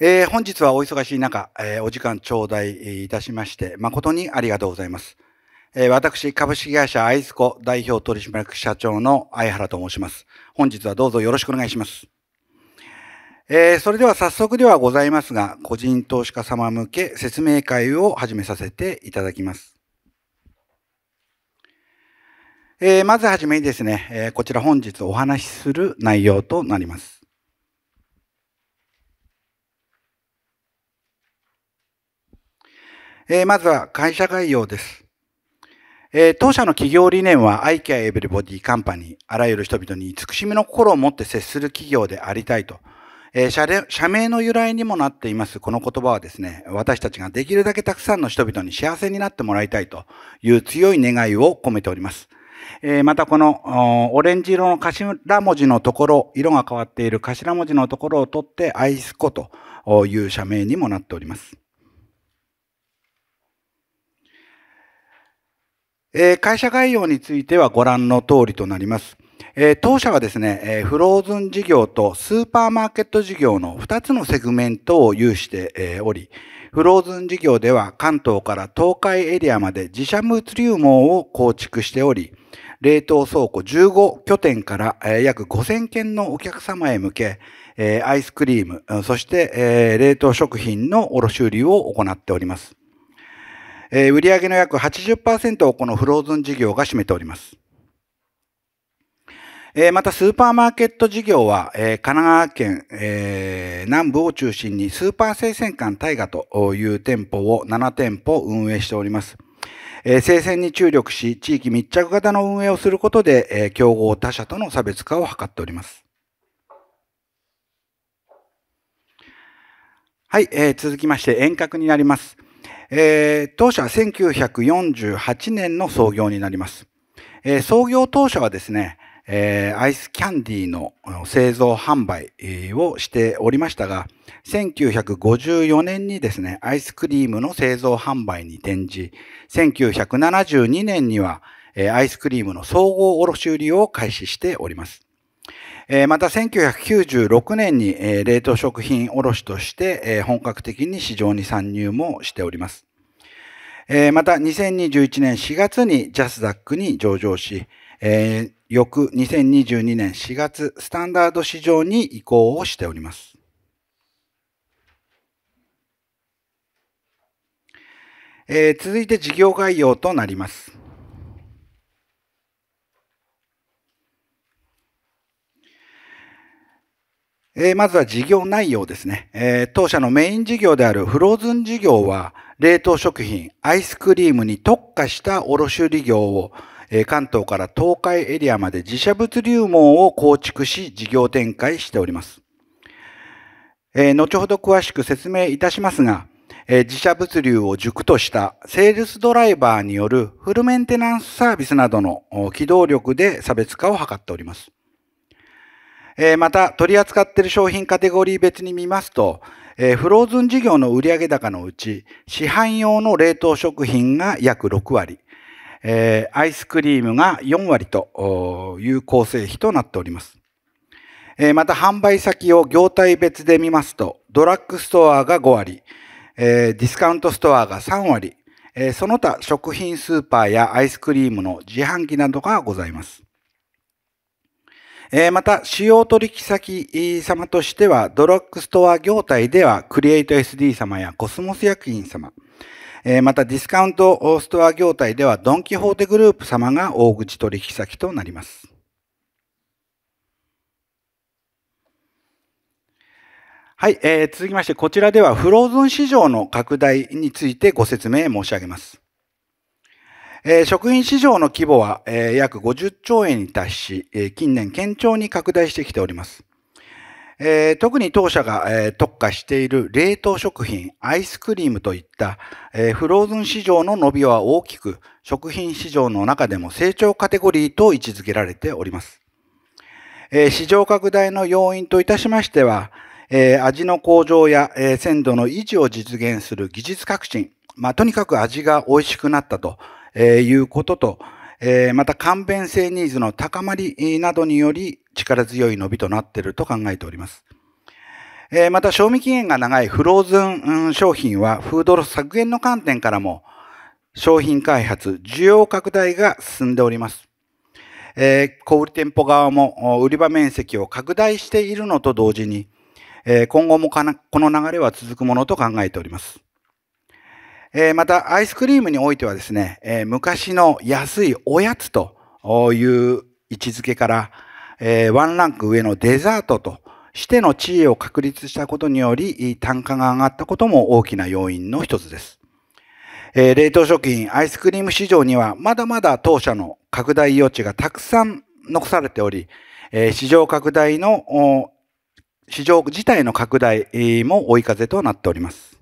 えー、本日はお忙しい中、えー、お時間頂戴いたしまして、誠にありがとうございます。えー、私、株式会社アイスコ代表取締役社長の相原と申します。本日はどうぞよろしくお願いします。えー、それでは早速ではございますが、個人投資家様向け説明会を始めさせていただきます。えー、まずはじめにですね、えー、こちら本日お話しする内容となります。えまずは会社概要です。え当社の企業理念は I c a e everybody company あらゆる人々に慈しみの心を持って接する企業でありたいと。え社名の由来にもなっています。この言葉はですね、私たちができるだけたくさんの人々に幸せになってもらいたいという強い願いを込めております。えまたこのオレンジ色の頭文字のところ、色が変わっている頭文字のところを取ってアイスコという社名にもなっております。会社概要についてはご覧の通りとなります。当社はですね、フローズン事業とスーパーマーケット事業の2つのセグメントを有して、おり、フローズン事業では関東から東海エリアまで自社物流網を構築しており、冷凍倉庫15拠点から約5000件のお客様へ向け、アイスクリーム、そして冷凍食品の卸売りを行っております。えー、売上の約80%をこのフローズン事業が占めております。えー、またスーパーマーケット事業は、えー、神奈川県、えー、南部を中心にスーパー生鮮館大河という店舗を7店舗運営しております。えー、生鮮に注力し、地域密着型の運営をすることで、えー、競合他社との差別化を図っております。はい、えー、続きまして遠隔になります。えー、当社は1948年の創業になります。えー、創業当社はですね、えー、アイスキャンディーの製造販売をしておりましたが、1954年にですね、アイスクリームの製造販売に転じ、1972年には、えー、アイスクリームの総合卸売を開始しております。えまた1996年に、え冷凍食品卸として、え本格的に市場に参入もしております。えまた2021年4月にジャスダックに上場し、え翌2022年4月スタンダード市場に移行をしております。え続いて事業概要となります。えまずは事業内容ですね、え当社のメイン事業であるフローズン事業は、冷凍食品、アイスクリームに特化した卸売業を、え関東から東海エリアまで自社物流網を構築し、事業展開しております。え後ほど詳しく説明いたしますが、え自社物流を軸としたセールスドライバーによるフルメンテナンスサービスなどの機動力で差別化を図っております。えー、また取り扱っている商品カテゴリー別に見ますと、えー、フローズン事業の売上高のうち市販用の冷凍食品が約6割、えー、アイスクリームが4割という構成比となっております。えまた販売先を業態別で見ますと、ドラッグストアが5割、えディスカウントストアが3割、えその他食品スーパーやアイスクリームの自販機などがございます。また、主要取引先様としては、ドラッグストア業態では、クリエイト SD 様やコスモス薬品様、またディスカウントストア業態では、ドン・キホーテグループ様が大口取引先となります。はい、えー、続きまして、こちらでは、フローズン市場の拡大についてご説明申し上げます。え食品市場の規模は、え約50兆円に達し、え近年堅調に拡大してきております。えー、特に当社が、えー、特化している冷凍食品、アイスクリームといった、えー、フローズン市場の伸びは大きく、食品市場の中でも成長カテゴリーと位置づけられております。え市場拡大の要因といたしましては、え味の向上や、え鮮度の維持を実現する技術革新、まあ、とにかく味が美味しくなったとえいうことと、えまた簡便性ニーズの高まりなどにより力強い伸びとなっていると考えております。えまた賞味期限が長いフローズン商品はフードロス削減の観点からも商品開発、需要拡大が進んでおります。え小売店舗側も売り場面積を拡大しているのと同時に、え今後もこの流れは続くものと考えております。えー、また、アイスクリームにおいてはですね、えー、昔の安いおやつという位置づけから、えー、ワンランク上のデザートとしての地位を確立したことにより、単価が上がったことも大きな要因の一つです。えー、冷凍食品、アイスクリーム市場には、まだまだ当社の拡大余地がたくさん残されており、えー、市場拡大の、市場自体の拡大も追い風となっております。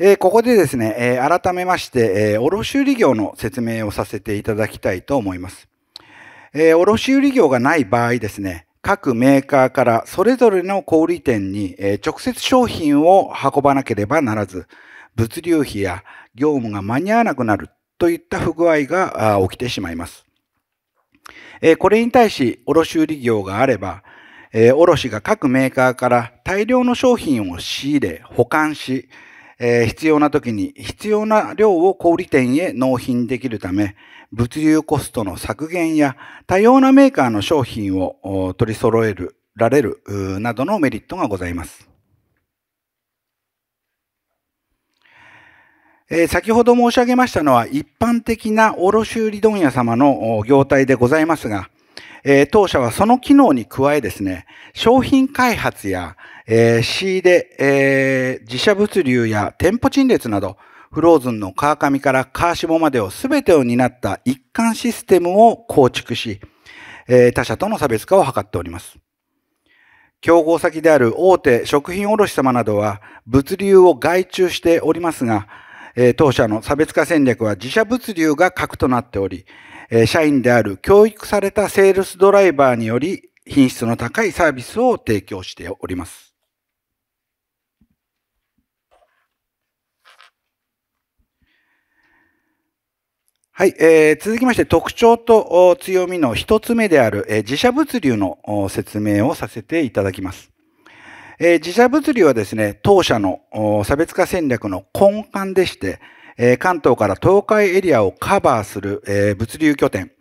えー、ここでですね、えー、改めまして、えー、卸売業の説明をさせていただきたいと思います。え卸売業がない場合ですね、各メーカーからそれぞれの小売店に、え直接商品を運ばなければならず、物流費や業務が間に合わなくなるといった不具合が起きてしまいます。えこれに対し、卸売業があれば、え卸が各メーカーから大量の商品を仕入れ、保管し、えー、必要な時に必要な量を小売店へ納品できるため、物流コストの削減や多様なメーカーの商品を取り揃えるられるなどのメリットがございます。え先ほど申し上げましたのは一般的な卸売問屋様の業態でございますが、えー、当社はその機能に加えですね、商品開発や、えー、仕入れ、えー、自社物流や店舗陳列など、フローズンの川上から川下までを全てを担った一貫システムを構築し、え他社との差別化を図っております。競合先である大手食品卸様などは物流を外注しておりますが、当社の差別化戦略は自社物流が核となっており、え社員である教育されたセールスドライバーにより品質の高いサービスを提供しております。はい、えー、続きまして特徴と強みの一つ目である、え自社物流の説明をさせていただきます。え自社物流はですね、当社の差別化戦略の根幹でして、え関東から東海エリアをカバーする、え物流拠点、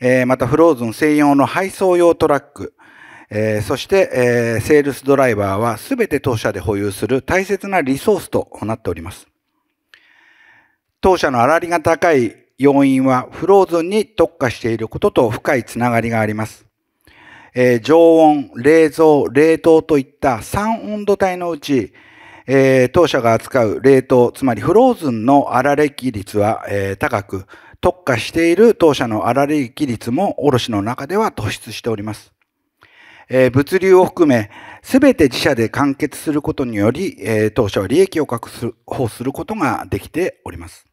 えまたフローズン専用の配送用トラック、えそして、えセールスドライバーは全て当社で保有する大切なリソースとなっております。当社の粗利が高い要因はフローズンに特化していることと深いつながりがあります。えー、常温、冷蔵、冷凍といった3温度帯のうち、えー、当社が扱う冷凍、つまりフローズンの粗利益率は、えー、高く、特化している当社の粗利益率も卸の中では突出しております。えー、物流を含め、すべて自社で完結することにより、えー、当社は利益を確保することができております。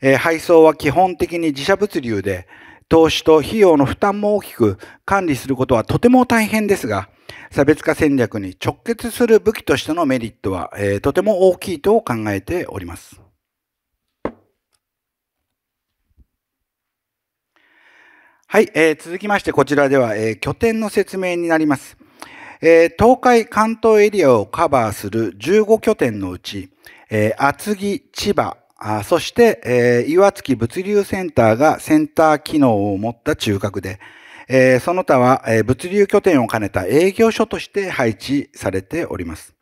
えー、配送は基本的に自社物流で、投資と費用の負担も大きく管理することはとても大変ですが、差別化戦略に直結する武器としてのメリットは、えー、とても大きいと考えております。はい、えー、続きましてこちらでは、えー、拠点の説明になります。えー、東海関東エリアをカバーする15拠点のうち、えー、厚木、千葉、あそして、えー、岩槻物流センターがセンター機能を持った中核で、えー、その他は、え物流拠点を兼ねた営業所として配置されております。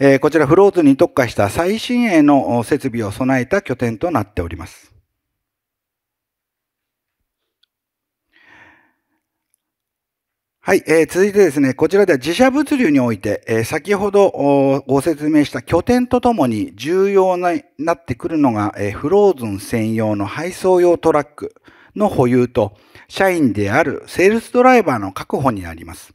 えこちらフローズに特化した最新鋭の設備を備えた拠点となっております。はい、えー、続いてですね、こちらでは自社物流において、えー、先ほどご説明した拠点とともに重要になってくるのが、えー、フローズン専用の配送用トラック、の保有と、社員であるセールスドライバーの確保になります。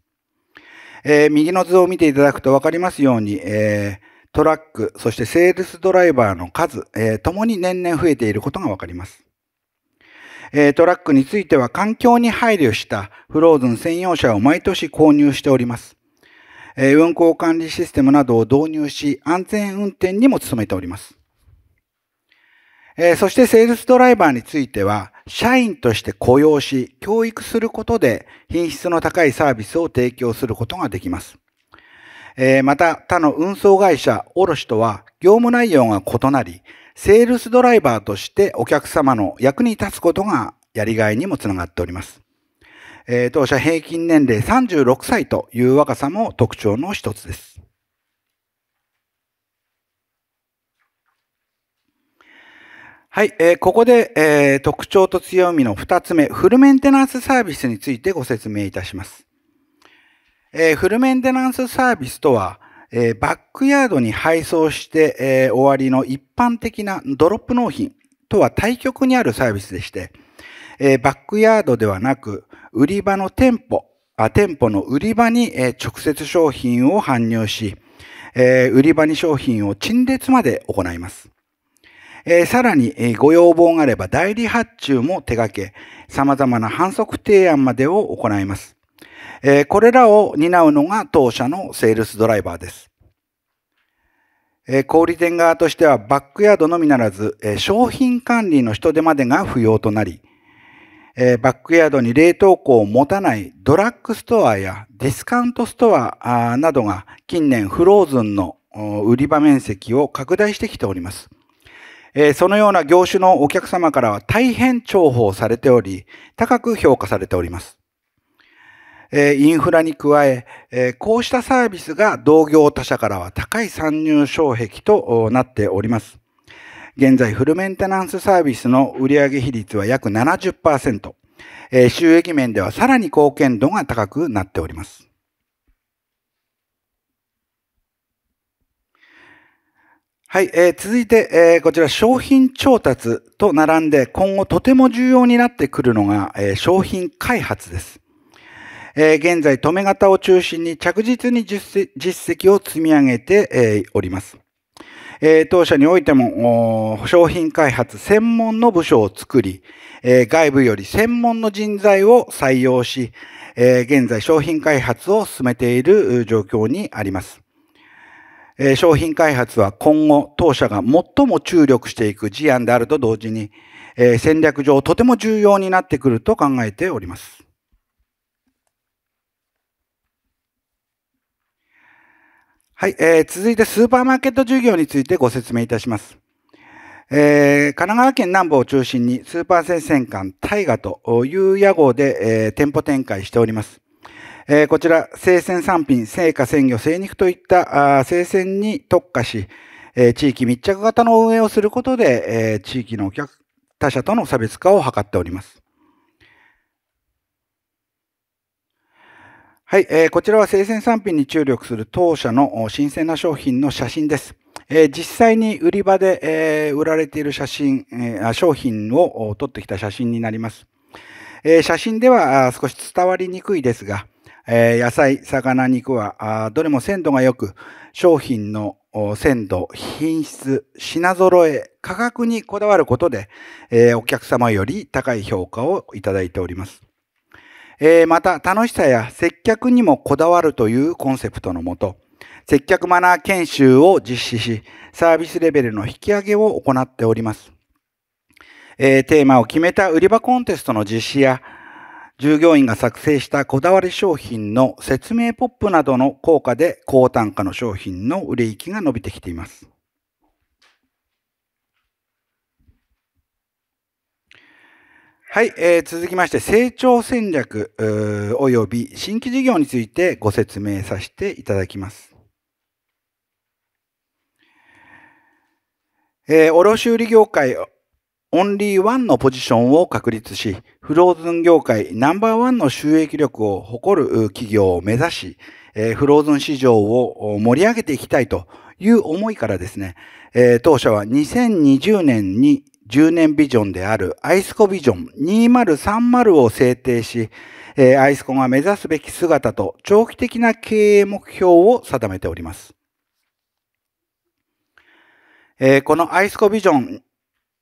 えー、右の図を見ていただくとわかりますように、えー、トラック、そしてセールスドライバーの数、えー、ともに年々増えていることが分かります。えトラックについては環境に配慮したフローズン専用車を毎年購入しております。え運行管理システムなどを導入し、安全運転にも努めております。えそしてセールスドライバーについては、社員として雇用し、教育することで品質の高いサービスを提供することができます。えまた、他の運送会社、卸とは業務内容が異なり、セールスドライバーとしてお客様の役に立つことがやりがいにもつながっております。え当社平均年齢36歳という若さも特徴の一つです。はい、えー、ここで、えー、特徴と強みの二つ目、フルメンテナンスサービスについてご説明いたします。えー、フルメンテナンスサービスとは、えー、バックヤードに配送して、え終わりの一般的なドロップ納品とは対極にあるサービスでして、えバックヤードではなく、売り場の店舗、あ店舗の売り場に、え直接商品を搬入し、え売り場に商品を陳列まで行います。えー、さらに、えー、ご要望があれば代理発注も手掛け、様々な反則提案までを行います。えー、これらを担うのが当社のセールスドライバーです。えー、小売店側としてはバックヤードのみならず、えー、商品管理の人手までが不要となり、えー、バックヤードに冷凍庫を持たないドラッグストアやディスカウントストアなどが近年フローズンの売り場面積を拡大してきております。えー、そのような業種のお客様からは大変重宝されており、高く評価されております。えー、インフラに加ええー、こうしたサービスが同業他社からは高い参入障壁となっております。現在、フルメンテナンスサービスの売上比率は約70%、えー、収益面ではさらに貢献度が高くなっております。はい、えー、続いて、えー、こちら商品調達と並んで今後とても重要になってくるのが、えー、商品開発です。えー、現在、止め型を中心に着実に実績を積み上げて、えー、おります。えー、当社においても商品開発専門の部署を作り、えー、外部より専門の人材を採用し、えー、現在商品開発を進めている状況にあります。え商品開発は今後当社が最も注力していく事案であると同時に、え戦略上とても重要になってくると考えております。はい、えー、続いてスーパーマーケット事業についてご説明いたします。えー、神奈川県南部を中心にスーパー生艦館大河という屋号で、えー、店舗展開しております。えこちら、生鮮産品、生花、鮮魚、生肉といった生鮮に特化し、え地域密着型の運営をすることで、え地域のお客、他社との差別化を図っております。はい、えこちらは生鮮産品に注力する当社の新鮮な商品の写真です。え実際に売り場で、え売られている写真、え商品を撮ってきた写真になります。え写真では少し伝わりにくいですが、えー、野菜、魚、肉は、どれも鮮度が良く、商品の鮮度、品質、品揃え、価格にこだわることで、えー、お客様より高い評価をいただいております。えー、また、楽しさや接客にもこだわるというコンセプトのもと、接客マナー研修を実施し、サービスレベルの引き上げを行っております。えー、テーマを決めた売り場コンテストの実施や、従業員が作成したこだわり商品の説明ポップなどの効果で高単価の商品の売れ行きが伸びてきています。はい、えー、続きまして成長戦略および新規事業についてご説明させていただきます。えー、卸売業界オンリーワンのポジションを確立し、フローズン業界ナンバーワンの収益力を誇る企業を目指し、えフローズン市場を盛り上げていきたいという思いからですね、え当社は2020年に10年ビジョンであるアイスコビジョン2030を制定し、えアイスコが目指すべき姿と長期的な経営目標を定めております。えこのアイスコビジョン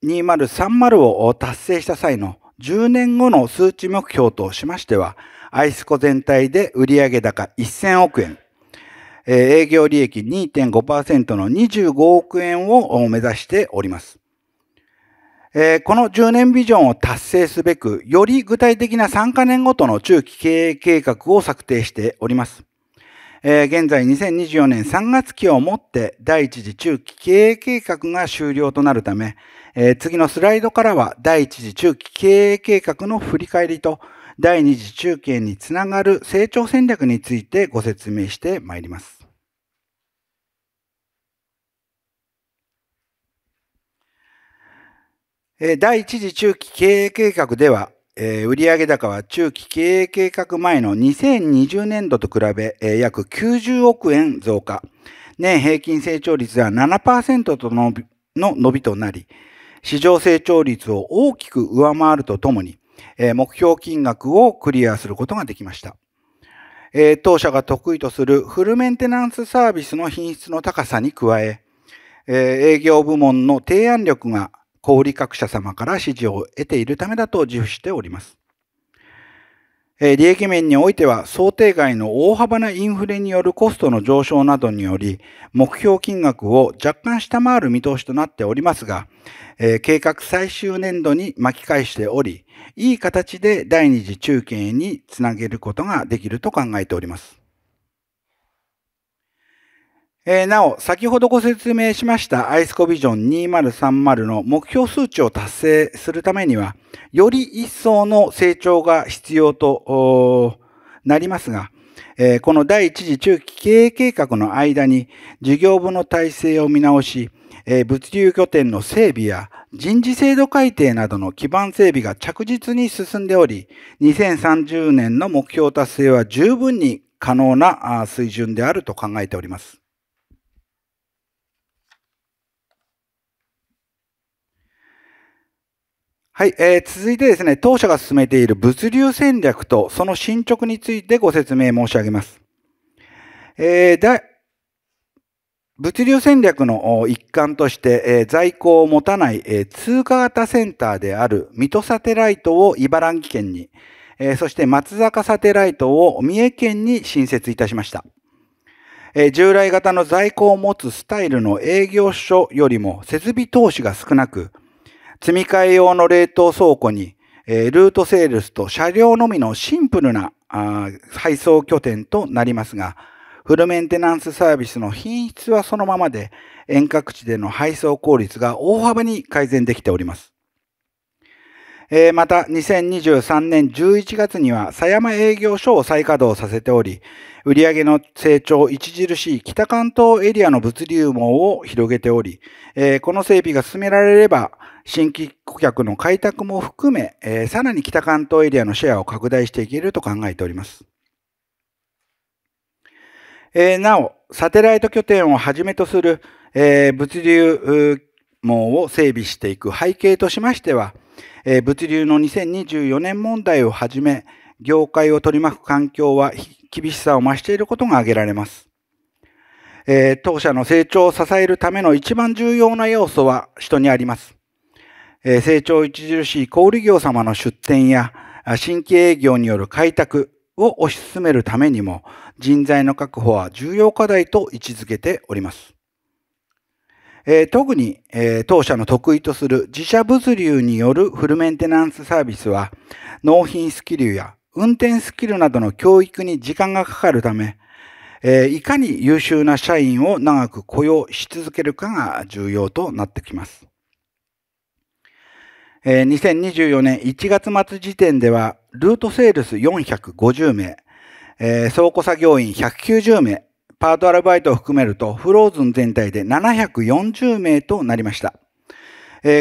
2030を達成した際の10年後の数値目標としましては、アイスコ全体で売上高1000億円、営業利益2.5%の25億円を目指しております。この10年ビジョンを達成すべく、より具体的な3カ年ごとの中期経営計画を策定しております。現在2024年3月期をもって第一次中期経営計画が終了となるため、えー、次のスライドからは、第1次中期経営計画の振り返りと、第2次中継につながる成長戦略についてご説明してまいります。第1次中期経営計画では、えー、売上高は中期経営計画前の2020年度と比べ、えー、約90億円増加。年平均成長率は7%との伸びとなり、市場成長率を大きく上回るとともに、目標金額をクリアすることができました。当社が得意とするフルメンテナンスサービスの品質の高さに加え、営業部門の提案力が小売各社様から支持を得ているためだと自負しております。利益面においては想定外の大幅なインフレによるコストの上昇などにより目標金額を若干下回る見通しとなっておりますが、えー、計画最終年度に巻き返しており、いい形で第二次中継につなげることができると考えております。えー、なお、先ほどご説明しましたアイスコビジョン2030の目標数値を達成するためには、より一層の成長が必要となりますが、えー、この第一次中期経営計画の間に事業部の体制を見直し、え物流拠点の整備や人事制度改定などの基盤整備が着実に進んでおり、2030年の目標達成は十分に可能な水準であると考えております。はい、えー、続いてですね、当社が進めている物流戦略とその進捗についてご説明申し上げます。えー、物流戦略の一環として、在庫を持たない通貨型センターである水戸サテライトを茨城県に、そして松坂サテライトを三重県に新設いたしました。従来型の在庫を持つスタイルの営業所よりも設備投資が少なく、積み替え用の冷凍倉庫に、ルートセールスと車両のみのシンプルな配送拠点となりますが、フルメンテナンスサービスの品質はそのままで、遠隔地での配送効率が大幅に改善できております。えー、また、2023年11月には、狭山営業所を再稼働させており、売上の成長著しい北関東エリアの物流網を広げており、えー、この整備が進められれば、新規顧客の開拓も含め、えー、さらに北関東エリアのシェアを拡大していけると考えております。えー、なお、サテライト拠点をはじめとする、えー、物流網を整備していく背景としましては、えー、物流の2024年問題をはじめ、業界を取り巻く環境は厳しさを増していることが挙げられます。えー、当社の成長を支えるための一番重要な要素は人にあります。えー、成長著しい小売業様の出店や新規営業による開拓、を推し進めるためにも人材の確保は重要課題と位置づけております。えー、特に、えー、当社の得意とする自社物流によるフルメンテナンスサービスは納品スキルや運転スキルなどの教育に時間がかかるため、えー、いかに優秀な社員を長く雇用し続けるかが重要となってきます。2024年1月末時点では、ルートセールス450名、倉庫作業員190名、パートアルバイトを含めると、フローズン全体で740名となりました。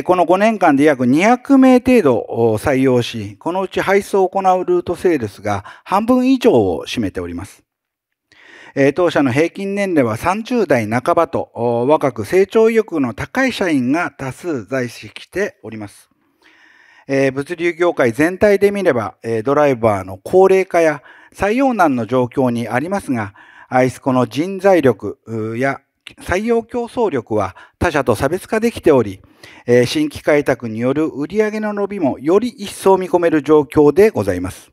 この5年間で約200名程度を採用し、このうち配送を行うルートセールスが半分以上を占めております。当社の平均年齢は30代半ばと若く成長意欲の高い社員が多数在籍しております。えー、物流業界全体で見れば、えー、ドライバーの高齢化や採用難の状況にありますが、アイスコの人材力や採用競争力は他社と差別化できており、えー、新規開拓による売上の伸びもより一層見込める状況でございます。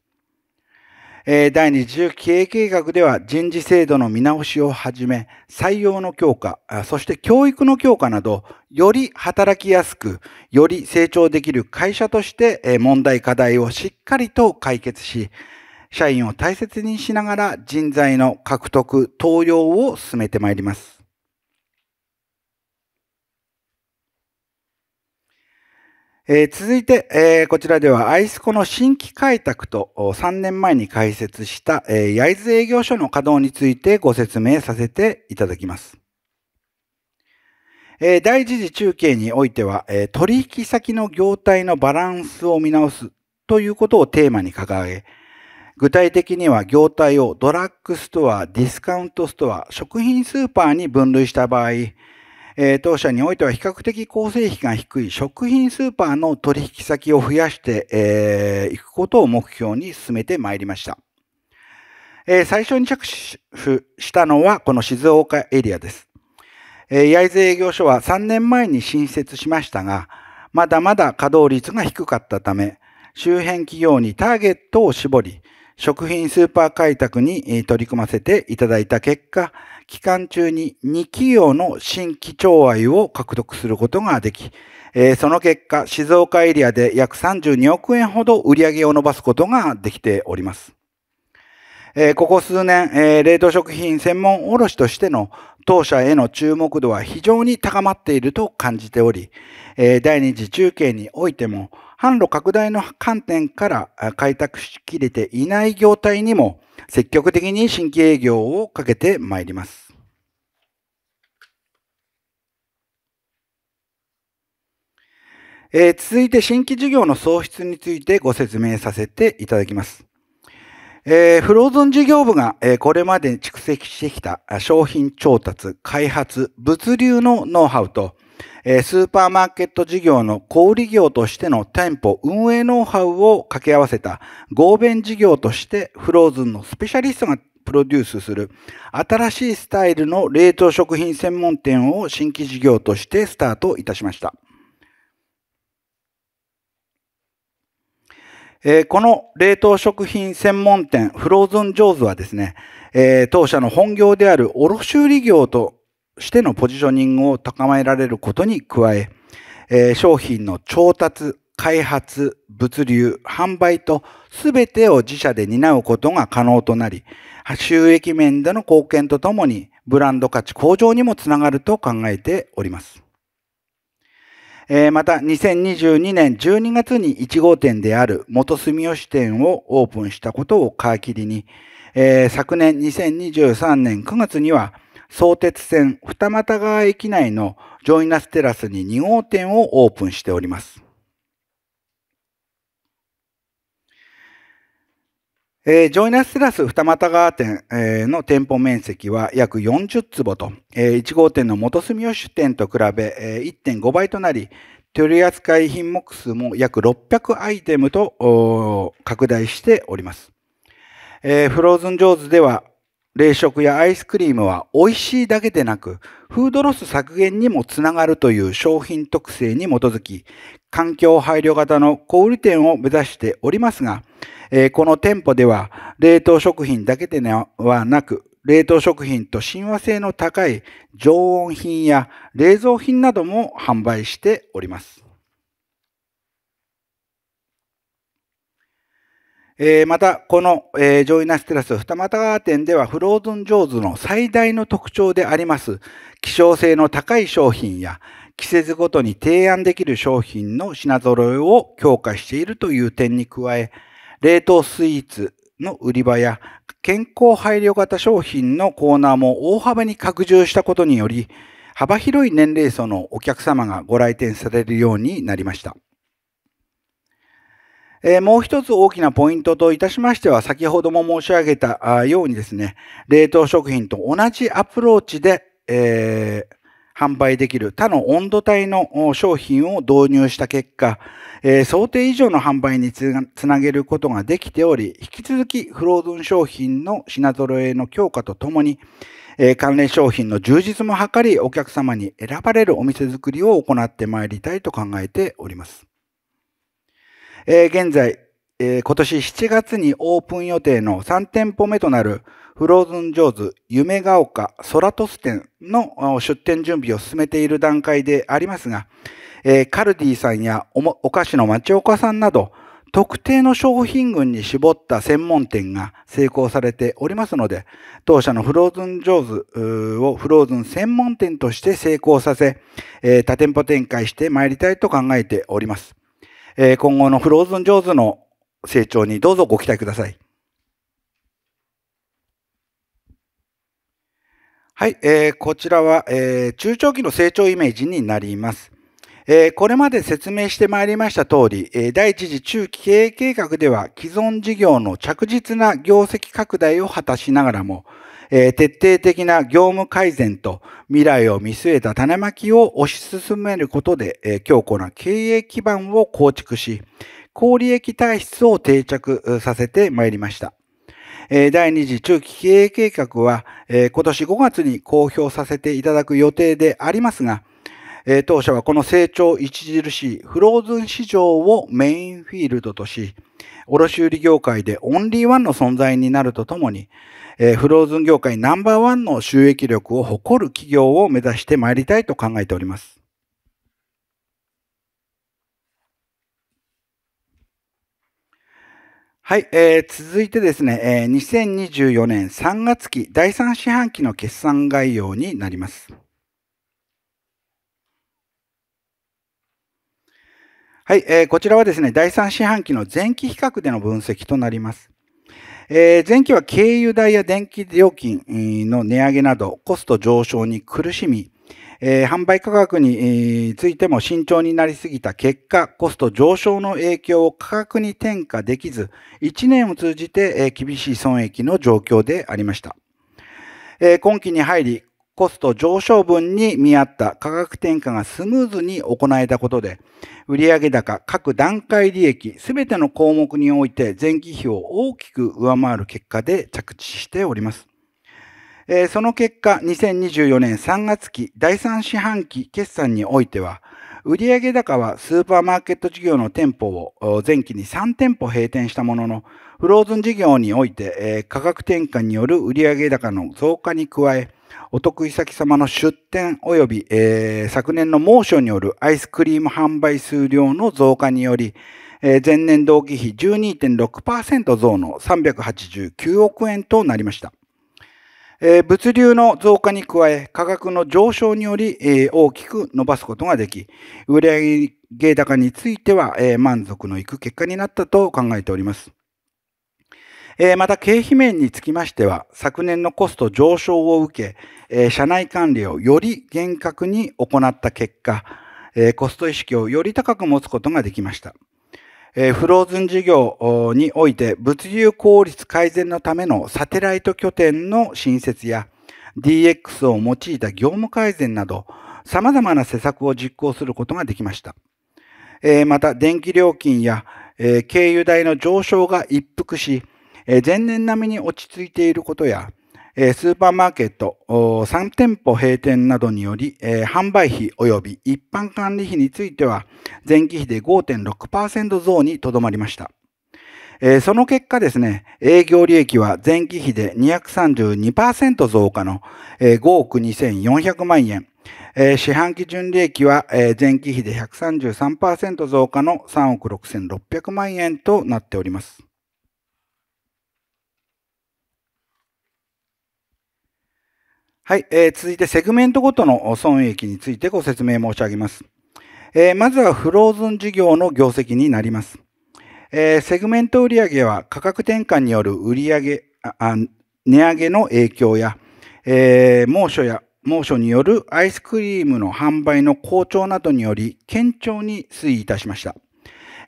第2次中経営計画では人事制度の見直しをはじめ、採用の強化、そして教育の強化など、より働きやすく、より成長できる会社として問題課題をしっかりと解決し、社員を大切にしながら人材の獲得、登用を進めてまいります。えー、続いて、えー、こちらではアイスコの新規開拓と3年前に開設した、えー、焼津営業所の稼働についてご説明させていただきます。えー、第一次中継においては、えー、取引先の業態のバランスを見直すということをテーマに掲げ、具体的には業態をドラッグストア、ディスカウントストア、食品スーパーに分類した場合、えー、当社においては比較的構成費が低い食品スーパーの取引先を増やしてい、えー、くことを目標に進めてまいりました。えー、最初に着手したのはこの静岡エリアです。え焼津営業所は3年前に新設しましたが、まだまだ稼働率が低かったため、周辺企業にターゲットを絞り、食品スーパー開拓に取り組ませていただいた結果、期間中に2企業の新規調愛を獲得することができ、その結果、静岡エリアで約32億円ほど売り上げを伸ばすことができております。ここ数年、冷凍食品専門卸としての当社への注目度は非常に高まっていると感じており、第2次中継においても、販路拡大の観点から開拓しきれていない業態にも積極的に新規営業をかけてまいります。えー、続いて新規事業の創出についてご説明させていただきます。えー、フローズン事業部が、えー、これまで蓄積してきた商品調達、開発、物流のノウハウと、えスーパーマーケット事業の小売業としての店舗運営ノウハウを掛け合わせた合弁事業としてフローズンのスペシャリストがプロデュースする新しいスタイルの冷凍食品専門店を新規事業としてスタートいたしました。えー、この冷凍食品専門店フローズンジョーズはですね、えー、当社の本業である卸売業としてのポジショニングを高められることに加ええ商品の調達開発物流販売と全てを自社で担うことが可能となり収益面での貢献とともにブランド価値向上にもつながると考えております。えまた2022年12月に1号店である元住吉店をオープンしたことを皮切りに、え昨年2023年9月には相鉄線二俣川駅内のジョイナステラスに2号店をオープンしております。えー、ジョイナステラス二俣川店、えー、の店舗面積は約40坪と、えー、1号店の元住吉店と比べ、えー、1.5倍となり、取扱い品目数も約600アイテムと拡大しております。えー、フローズン・ジョーズでは冷食やアイスクリームは美味しいだけでなく、フードロス削減にもつながるという商品特性に基づき、環境配慮型の小売店を目指しておりますが、えー、この店舗では冷凍食品だけではなく、冷凍食品と親和性の高い常温品や冷蔵品なども販売しております。えー、また、この、えー、ジョイナステラス二俣川店ではフローズンジョーズの最大の特徴であります希少性の高い商品や季節ごとに提案できる商品の品揃えを強化しているという点に加え、冷凍スイーツの売り場や健康配慮型商品のコーナーも大幅に拡充したことにより、幅広い年齢層のお客様がご来店されるようになりました。えもう一つ大きなポイントといたしましては、先ほども申し上げたようにですね、冷凍食品と同じアプローチで、え販売できる他の温度帯の商品を導入した結果、え想定以上の販売につなげることができており、引き続きフローズン商品の品揃えの強化とともに、え関連商品の充実も図り、お客様に選ばれるお店づくりを行ってまいりたいと考えております。えー、現在、えー、今年7月にオープン予定の3店舗目となるフローズンジョーズ夢が丘空トス店の出店準備を進めている段階でありますが、えー、カルディさんやお菓子の町岡さんなど、特定の商品群に絞った専門店が成功されておりますので、当社のフローズンジョーズをフローズン専門店として成功させ、えー、多店舗展開してまいりたいと考えております。えー、今後のフローズンジョーズの成長にどうぞご期待ください。はい、えー、こちらは、えー、中長期の成長イメージになります。えこれまで説明してまいりました通り、え第1次中期経営計画では既存事業の着実な業績拡大を果たしながらも、えー、徹底的な業務改善と未来を見据えた種まきを推し進めることで、えー、強固な経営基盤を構築し、高利益体質を定着させてまいりました。第2次中期経営計画は、今年5月に公表させていただく予定でありますが、当社はこの成長著しいフローズン市場をメインフィールドとし、卸売業界でオンリーワンの存在になるとともに、えー、フローズン業界ナンバーワンの収益力を誇る企業を目指してまいりたいと考えております。はい、えー、続いてですね、えー、2024年3月期第3四半期の決算概要になります。はい、えー、こちらはですね、第3四半期の前期比較での分析となります。えー、前期は軽油代や電気料金の値上げなどコスト上昇に苦しみ、えー、販売価格についても慎重になりすぎた結果、コスト上昇の影響を価格に転嫁できず、1年を通じて厳しい損益の状況でありました。今期に入り、コスト上昇分に見合った価格転嫁がスムーズに行えたことで、売上高、各段階利益、すべての項目において前期比を大きく上回る結果で着地しております。えー、その結果、2024年3月期第3四半期決算においては、売上高はスーパーマーケット事業の店舗を前期に3店舗閉店したものの、フローズン事業において、えー、価格転嫁による売上高の増加に加え、お得意先様の出店及び、えー、昨年の猛暑によるアイスクリーム販売数量の増加により、えー、前年同期比12.6%増の389億円となりました。えー、物流の増加に加え、価格の上昇により、えー、大きく伸ばすことができ、売上高については、えー、満足のいく結果になったと考えております。えー、また経費面につきましては、昨年のコスト上昇を受け、えー、社内管理をより厳格に行った結果、えー、コスト意識をより高く持つことができました。えフローズン事業において物流効率改善のためのサテライト拠点の新設や DX を用いた業務改善など様々な施策を実行することができました。えまた電気料金や、え経由代の上昇が一服し、前年並みに落ち着いていることや、スーパーマーケット3店舗閉店などにより、販売費及び一般管理費については前期比で5.6%増にとどまりました。その結果ですね、営業利益は前期比で232%増加の、5億2400万円。市販基準利益は、前期比で133%増加の3億6600万円となっております。はい、えー、続いてセグメントごとの損益についてご説明申し上げます。えー、まずはフローズン事業の業績になります。えー、セグメント売上は価格転換による売上あ値上げの影響や、えー、猛暑や猛暑によるアイスクリームの販売の好調などにより堅調に推移いたしました。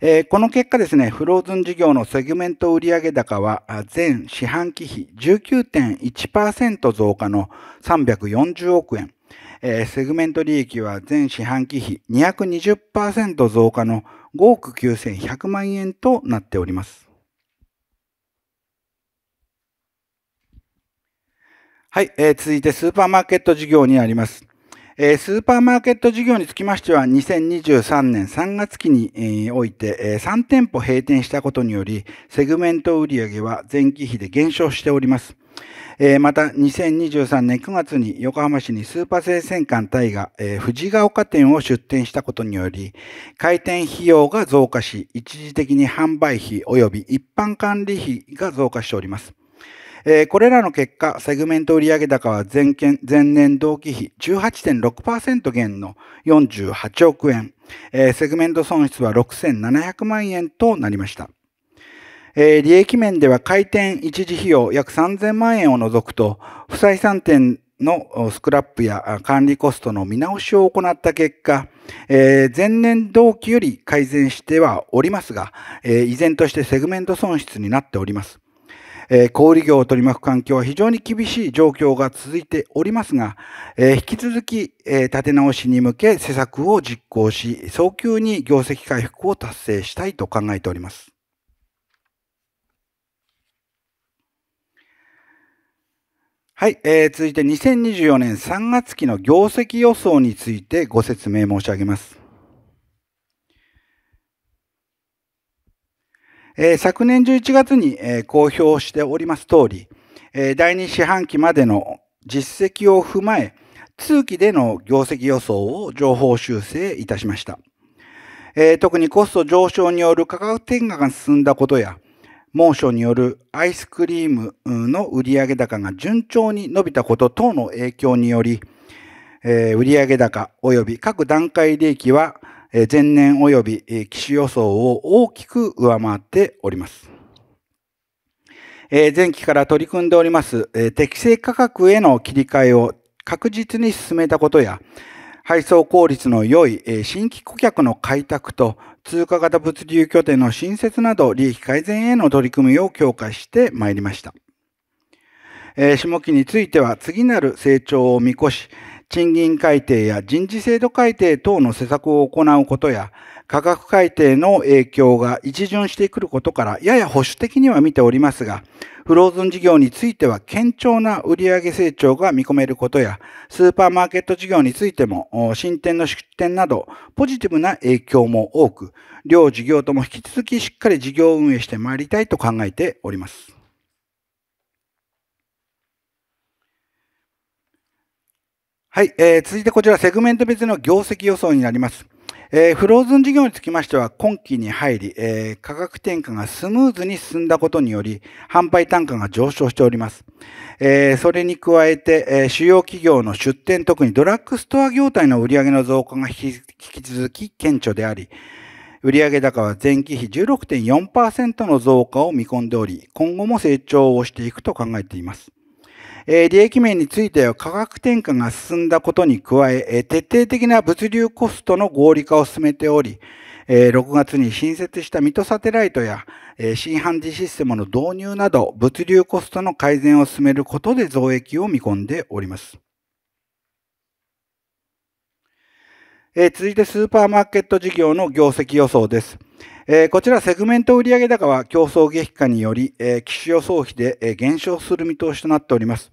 えー、この結果ですね、フローズン事業のセグメント売上高は、全四半期比19.1%増加の340億円。えー、セグメント利益は全四半期比220%増加の5億9100万円となっております。はい、えー、続いてスーパーマーケット事業になります。えスーパーマーケット事業につきましては、2023年3月期に、おいて、え3店舗閉店したことにより、セグメント売上は前期比で減少しております。えまた、2023年9月に横浜市にスーパー生鮮館大河、え藤ヶ丘店を出店したことにより、開店費用が増加し、一時的に販売費及び一般管理費が増加しております。えー、これらの結果、セグメント売上高は前前年同期比18.6%減の48億円、えー、セグメント損失は6700万円となりました。えー、利益面では開店一時費用約3000万円を除くと、不採算店のスクラップや管理コストの見直しを行った結果、えー、前年同期より改善してはおりますが、えー、依然としてセグメント損失になっております。えー、小売業を取り巻く環境は非常に厳しい状況が続いておりますが、えー、引き続き、えー、立て直しに向け施策を実行し、早急に業績回復を達成したいと考えております。はい、えー、続いて2024年3月期の業績予想についてご説明申し上げます。えー、昨年11月に、えー、公表しております通り、えー、第2四半期までの実績を踏まえ、通期での業績予想を情報修正いたしました。えー、特にコスト上昇による価格転嫁が進んだことや、猛暑によるアイスクリームの売上高が順調に伸びたこと等の影響により、えー、売上高及び各段階利益は前年及び機種予想を大きく上回っております。前期から取り組んでおります適正価格への切り替えを確実に進めたことや、配送効率の良い新規顧客の開拓と通貨型物流拠点の新設など利益改善への取り組みを強化してまいりました。下期については次なる成長を見越し、賃金改定や人事制度改定等の施策を行うことや、価格改定の影響が一巡してくることから、やや保守的には見ておりますが、フローズン事業については堅調な売上成長が見込めることや、スーパーマーケット事業についても、進展の出展など、ポジティブな影響も多く、両事業とも引き続きしっかり事業運営してまいりたいと考えております。はい、えー、続いてこちら、セグメント別の業績予想になります。えー、フローズン事業につきましては、今期に入り、えー、価格転嫁がスムーズに進んだことにより、販売単価が上昇しております。えー、それに加えて、え主要企業の出店、特にドラッグストア業態の売上の増加が引き続き顕著であり、売上高は前期比16.4%の増加を見込んでおり、今後も成長をしていくと考えています。え利益面については価格転嫁が進んだことに加ええ徹底的な物流コストの合理化を進めており、え6月に新設した水戸サテライトや、え新判事システムの導入など物流コストの改善を進めることで増益を見込んでおります。え続いてスーパーマーケット事業の業績予想です。えー、こちらセグメント売上高は競争激化により、えー、機種予想費で、えー、減少する見通しとなっております。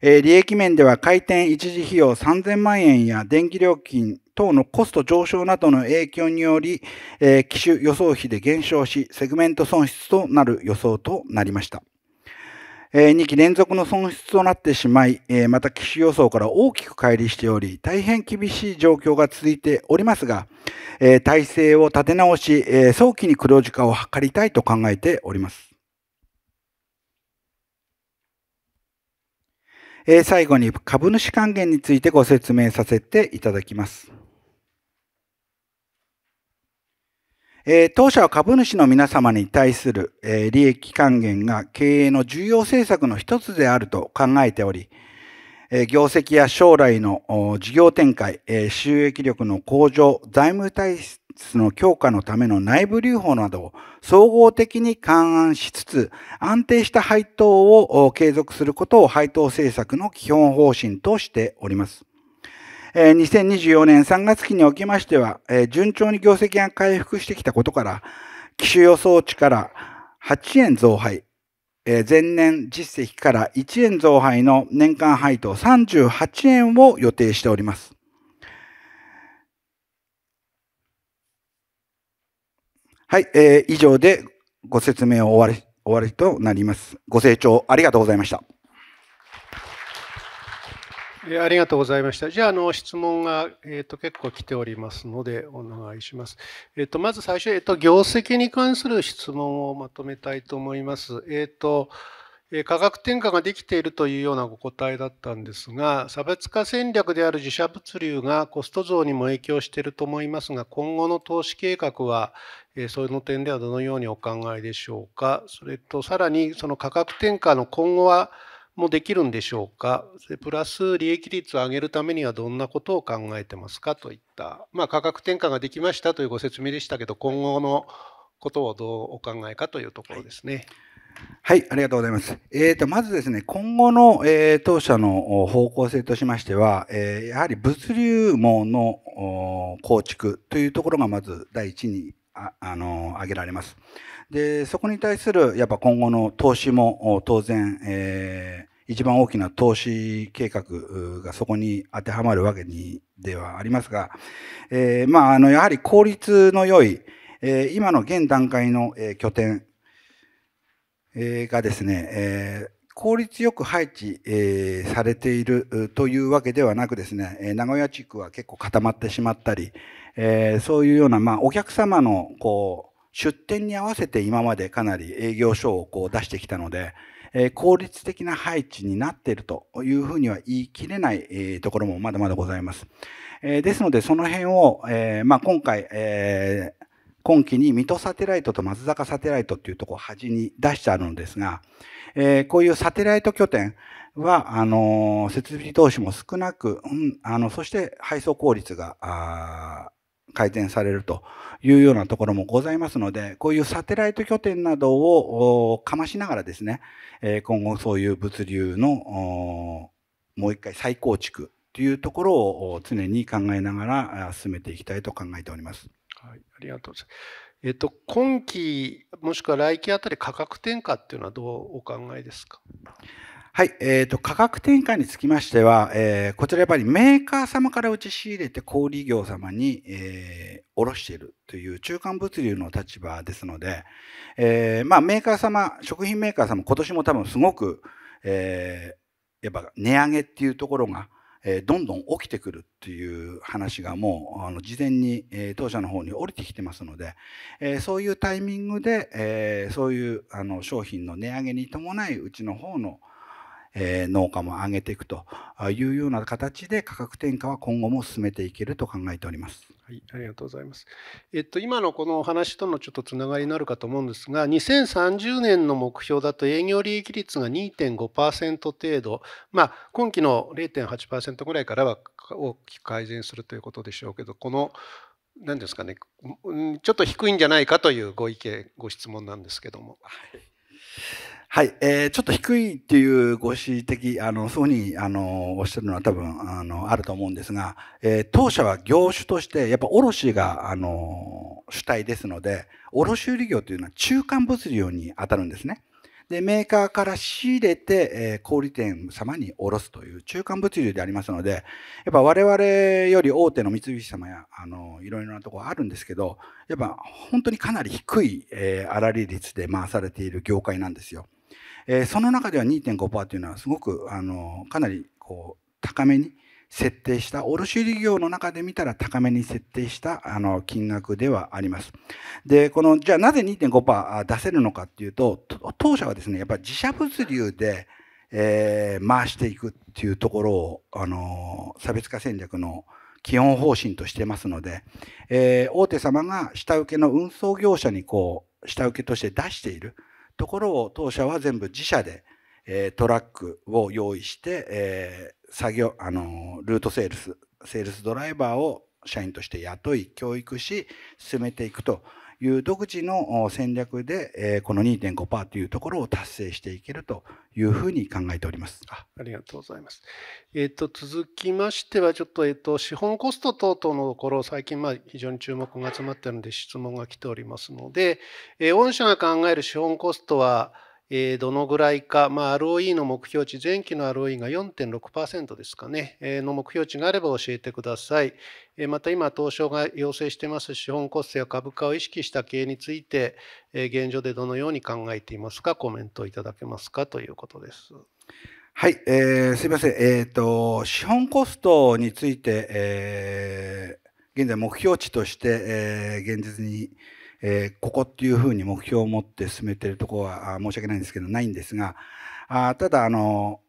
え利益面では開店一時費用3000万円や電気料金等のコスト上昇などの影響により、え機種予想費で減少し、セグメント損失となる予想となりました。えー、2期連続の損失となってしまい、えー、また機種予想から大きく乖離しており、大変厳しい状況が続いておりますが、えー、体制を立て直し、えー、早期に黒字化を図りたいと考えております。えー、最後に株主還元についてご説明させていただきます。えー、当社は株主の皆様に対する、えー、利益還元が経営の重要政策の一つであると考えており、えー、業績や将来の事業展開、えー、収益力の向上、財務体質の強化のための内部留保などを総合的に勘案しつつ、安定した配当を継続することを配当政策の基本方針としております。2024年3月期におきましては、順調に業績が回復してきたことから、機種予想値から8円増配、前年実績から1円増配の年間配当38円を予定しております。はい、えー、以上でご説明を終わり、終わりとなります。ご清聴ありがとうございました。えありがとうございました。じゃあ、あの質問が、えーと、結構来ておりますので、お願いします。えーと、とまず最初、えーと、業績に関する質問をまとめたいと思います。えーと価格転嫁ができているというようなご答えだったんですが、差別化戦略である自社物流がコスト増にも影響していると思いますが、今後の投資計画は、その点ではどのようにお考えでしょうか。それと、さらに、その価格転嫁の今後は、もできるんでしょうかプラス利益率を上げるためにはどんなことを考えてますかといった、まあ、価格転嫁ができましたというご説明でしたけど今後のことをどうお考えかというところですね。はい、はい、ありがとうございます。えーと、まずですね、今後の、えー、当社の方向性としましては、えー、やはり物流網の構築というところがまず第一にああの挙げられます。でそこに対するやっぱ今後の投資も当然、えー、一番大きな投資計画がそこに当てはまるわけにではありますが、えー、まあ、あのやはり効率の良い、えー、今の現段階の、え拠点、えがですね、え効率よく配置、えー、されているというわけではなくですね、え名古屋地区は結構固まってしまったり、えそういうような、まあ、お客様のこう出店に合わせて今までかなり営業所をこう出してきたので、え効率的な配置になっているというふうには言い切れない、えところもまだまだございます。えですので、その辺を、えまあ、今回、え今期に水戸サテライトと松坂サテライトっていうとこを端に出してあるのですが、えこういうサテライト拠点は、あの設備投資も少なく、うん、あの、そして配送効率が、改善されるというようなところもございますので、こういうサテライト拠点などをかましながらですね、今後そういう物流のもう一回再構築というところを常に考えながら進めていきたいと考えております。はい、ありがとうございます。えっと、今期もしくは来期あたり価格転嫁っていうのはどうお考えですかはい、えーと、価格転嫁につきましては、えー、こちらやっぱりメーカー様から打ち仕入れて小売業様に、えー、卸しているという中間物流の立場ですので、えー、まあ、メーカー様食品メーカー様今年も多分すごく、えやっぱ値上げっていうところが、えどんどん起きてくるっていう話がもうあの事前に、え当社の方に降りてきてますので、えそういうタイミングで、えそういうあの商品の値上げに伴いうちの方の、農家も上げていくというような形で価格転嫁は今後も進めていけると考えております。はい、ありがとうございます。えっと、今のこのお話とのちょっとつながりになるかと思うんですが、2030年の目標だと営業利益率が2.5%程度、まあ、今期の0.8%ぐらいからは大きく改善するということでしょうけど、この、何ですかね、ちょっと低いんじゃないかというご意見、ご質問なんですけども。はいはい、えー、ちょっと低いっていうご指摘、あの、そういうふうに、あの、おっしゃるのは多分、あの、あると思うんですが、えー、当社は業種として、やっぱ卸が、あの、主体ですので、卸売業というのは中間物流に当たるんですね。で、メーカーから仕入れて、えー、小売店様に卸すという中間物流でありますので、やっぱ我々より大手の三菱様や、あの、いろいろなところあるんですけど、やっぱ本当にかなり低い、えー、粗利率で回されている業界なんですよ。えー、その中では2.5%というのはすごくあのかなりこう高めに設定した卸売業の中で見たら高めに設定したあの金額ではあります。で、このじゃあなぜ2.5%出せるのかっていうと、当社はですね、やっぱり自社物流で、えー、回していくっていうところを、あの差別化戦略の基本方針としてますので、えー、大手様が下請けの運送業者にこう、下請けとして出している。ところを当社は全部自社で、えトラックを用意して、え作業あのルートセールスセールスドライバーを社員として雇い教育し進めていくという独自の戦略で、この2.5%というところを達成していけるというふうに考えております。あありがとうございます。えーと、続きましては、ちょっと,、えーと、と資本コスト等々のところ、最近、まあ、非常に注目が集まっているので、質問が来ておりますので、えー、御社が考える資本コストは、えどのぐらいか、まあ、ROE の目標値、前期の ROE が4.6%ですかね、えの目標値があれば教えてください。えまた今、東証が要請してます資本コストや株価を意識した経営について、え現状でどのように考えていますか、コメントいただけますかということです。はい、えー、すみません、えーと、資本コストについて、えー、現在、目標値として、えー、現実に。えー、ここっていうふうに目標を持って進めてるところは申し訳ないんですけどないんですがあただあの、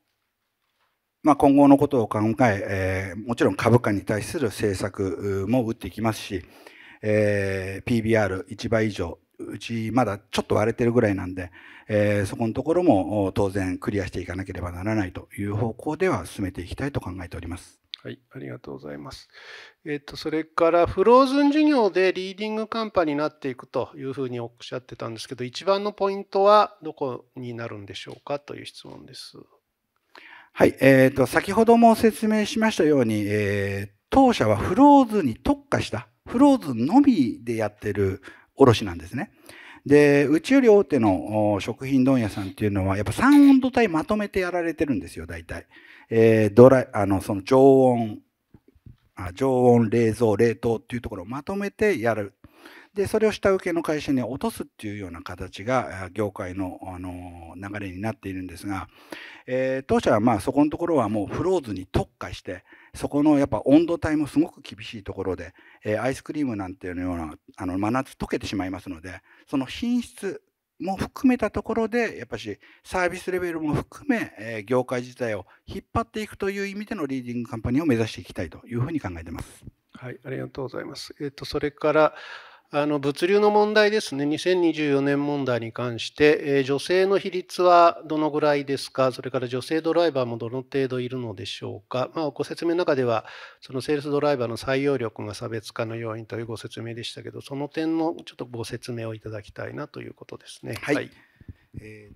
まあ、今後のことを考ええー、もちろん株価に対する政策も打っていきますし、えー、PBR1 倍以上うちまだちょっと割れてるぐらいなんで、えー、そこのところも当然クリアしていかなければならないという方向では進めていきたいと考えております。はい、ありがとうございます。えっ、と、それからフローズン授業でリーディングカンパになっていくというふうにおっしゃってたんですけど、一番のポイントはどこになるんでしょうかという質問です。はい、えっ、ー、と、先ほども説明しましたように、えー、当社はフローズンに特化した、フローズンのみでやってる卸なんですね。で、うちより大手の食品問屋さんっていうのは、やっぱ3温度帯まとめてやられてるんですよ、大体。えー、ドラあのその常温あ、常温、冷蔵、冷凍っていうところをまとめてやる。で、それを下請けの会社に落とすっていうような形が、業界の、あの流れになっているんですが、えー、当社はまあそこのところはもうフローズに特化して、そこのやっぱ温度帯もすごく厳しいところで、えー、アイスクリームなんていうようなあの真夏溶けてしまいますので、その品質も含めたところで、やっぱしサービスレベルも含め、え業界自体を引っ張っていくという意味でのリーディングカンパニーを目指していきたいというふうに考えてます。はい、ありがとうございます。えっ、ー、と、それから、あの物流の問題ですね、2024年問題に関して、えー、女性の比率はどのぐらいですか、それから女性ドライバーもどの程度いるのでしょうか、まあ、ご説明の中では、そのセールスドライバーの採用力が差別化の要因というご説明でしたけど、その点のちょっとご説明をいただきたいなということですね。はい、はい、えー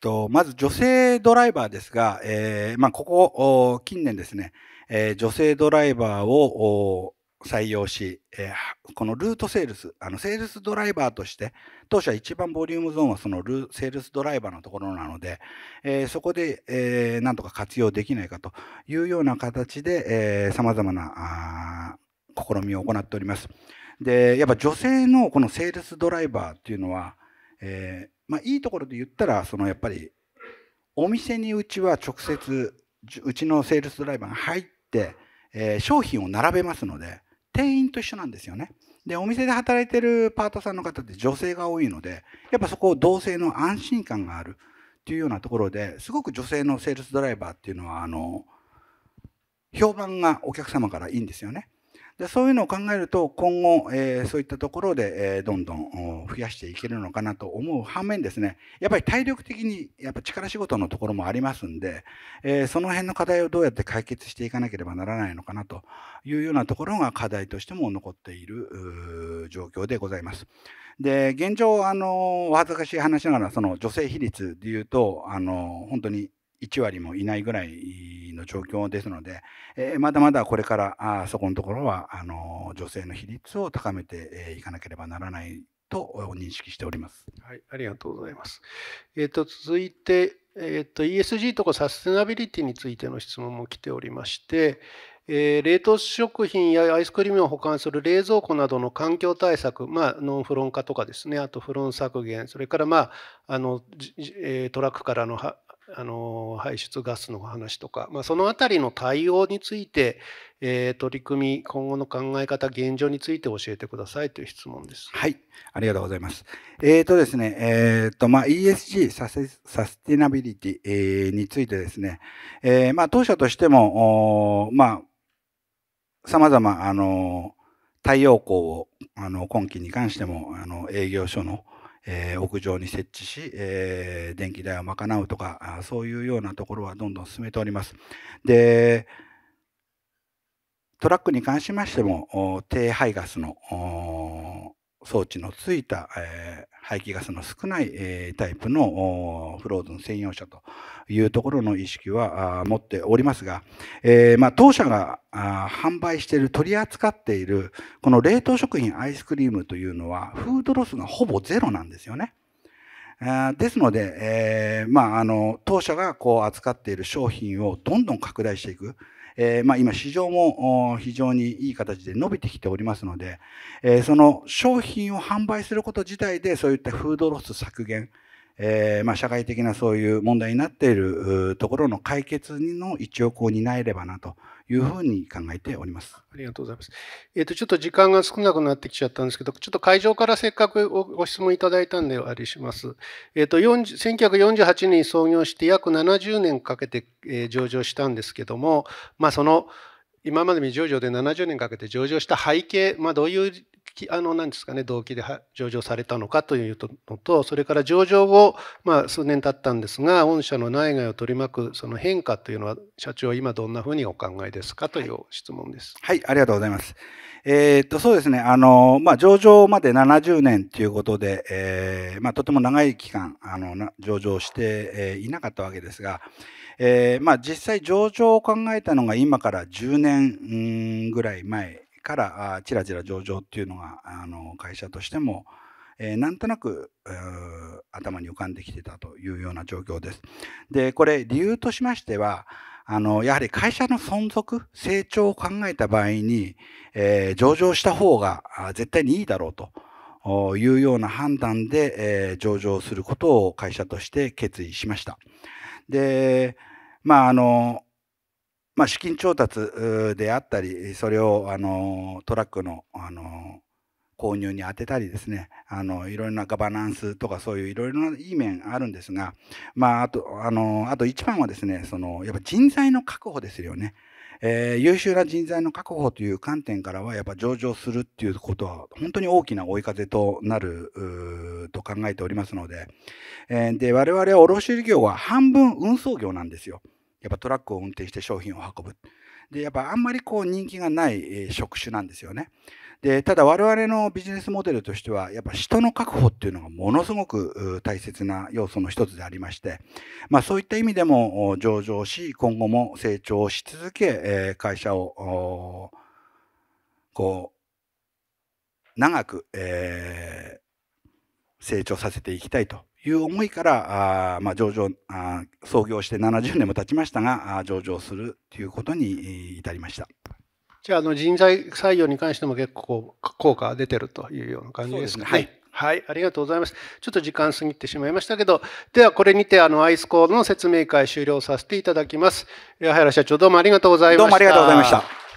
とまず女性ドライバーですが、えーまあ、ここ近年ですね、えー、女性ドライバーを採用し、えー、このルートセールス、あのセールスドライバーとして、当社一番ボリュームゾーンはそのルセールスドライバーのところなので、えー、そこで、えー、なんとか活用できないかというような形で、さまざまな試みを行っております。で、やっぱ女性のこのセールスドライバーっていうのは、えまあ、いいところで言ったら、そのやっぱりお店にうちは直接、うちのセールスドライバーが入って、え商品を並べますので、店員と一緒なんですよね。で、お店で働いてるパートさんの方って女性が多いので、やっぱそこを同性の安心感があるっていうようなところですごく女性のセールスドライバーっていうのは、あの、評判がお客様からいいんですよね。でそういうのを考えると今後、えー、そういったところで、えー、どんどん増やしていけるのかなと思う反面ですねやっぱり体力的にやっぱ力仕事のところもありますんで、えー、その辺の課題をどうやって解決していかなければならないのかなというようなところが課題としても残っている状況でございます。で現状あのお恥ずかしい話ながらその女性比率でいうとあの本当に1割もいないぐらいの状況ですので、えー、まだまだこれからあそこのところはあの女性の比率を高めていかなければならないと認識しております。はい、ありがとうございます。えっ、ー、と続いてえっ、ー、と ESG とかサステナビリティについての質問も来ておりまして。えー、冷凍食品やアイスクリームを保管する冷蔵庫などの環境対策、まあ、ノンフロン化とかですね、あとフロン削減、それから、まああのえトラックからのあの排出ガスの話とか、まあ、その辺りの対応について、えー、取り組み今後の考え方現状について教えてくださいという質問です。はいありがとうございます。えっ、ー、とですね、えっ、ー、と、まあ、ESG ササスティナビリティ、えー、についてですね、えー、まあ、当社としても、まあ、様々、あの、太陽光を、あの、今期に関しても、あの、営業所の、えー、屋上に設置し、えー、電気代を賄うとかそういうようなところはどんどん進めております。でトラックに関しましても低排ガスの装置のついた、えー、排気ガスの少ない、えー、タイプのフローズン専用車というところの意識は持っておりますが、えー、まあ、当社が販売している取り扱っているこの冷凍食品アイスクリームというのはフードロスがほぼゼロなんですよね。ですので、えまあ、あの当社がこう扱っている商品をどんどん拡大していく。えー、まあ、今市場も非常にいい形で伸びてきておりますので、えー、その商品を販売すること自体でそういったフードロス削減、えー、まあ、社会的なそういう問題になっているところの解決の一翼を担えればなというふうに考えております。ありがとうございます。えっ、ー、と、ちょっと時間が少なくなってきちゃったんですけど、ちょっと会場からせっかくご質問いただいたんでありします。えっ、ー、と、1948年に創業して約70年かけて、えー、上場したんですけども、まあ、その、今までに上場で70年かけて上場した背景、まあ、どういうきあの何ですかね動機で上場されたのかというのとそれから上場後、まあ、数年経ったんですが御社の内外を取り巻くその変化というのは社長今どんなふうにお考えですかという質問です。はい、はい、ありがとうございます。えっとそうですねあの、まあ、上場まで70年ということで、えー、まあ、とても長い期間あの上場して、えー、いなかったわけですが、えまあ、実際上場を考えたのが今から10年ぐらい前からあちらちら上場っていうのがあの会社としても、えー、なんとなく頭に浮かんできてたというような状況です。でこれ理由としましてはあのやはり会社の存続成長を考えた場合に、えー、上場した方が絶対にいいだろうと。いうような判断で、えー、上場することを会社として決意しました。で、まああのまあ、資金調達であったりそれをあのトラックのあの購入に充てたりですねあのいろいろなガバナンスとかそういういろいろないい面あるんですが、まあ、あとあのあと一番はですねそのやっぱ人材の確保ですよね。えー、優秀な人材の確保という観点からはやっぱ上場するっていうことは本当に大きな追い風となると考えておりますので,、えー、で我々は卸売業は半分運送業なんですよ。やっぱトラックを運転して商品を運ぶ。で、やっぱあんまりこう人気がない職種なんですよね。で、ただ我々のビジネスモデルとしては、やっぱ人の確保っていうのがものすごく大切な要素の一つでありまして、まあそういった意味でも上場し、今後も成長し続け、会社を、こう、長く、えー、成長させていきたいという思いから、あまあ、上場あ、創業して70年も経ちましたが、上場するということに至りました。じゃあ、あの人材採用に関しても結構効果が出てるというような感じですね。すねはい。はい、ありがとうございます。ちょっと時間過ぎてしまいましたけど、ではこれにてあのアイスコードの説明会終了させていただきます。原社長どうもありがとうございました。どうもありがとうございました。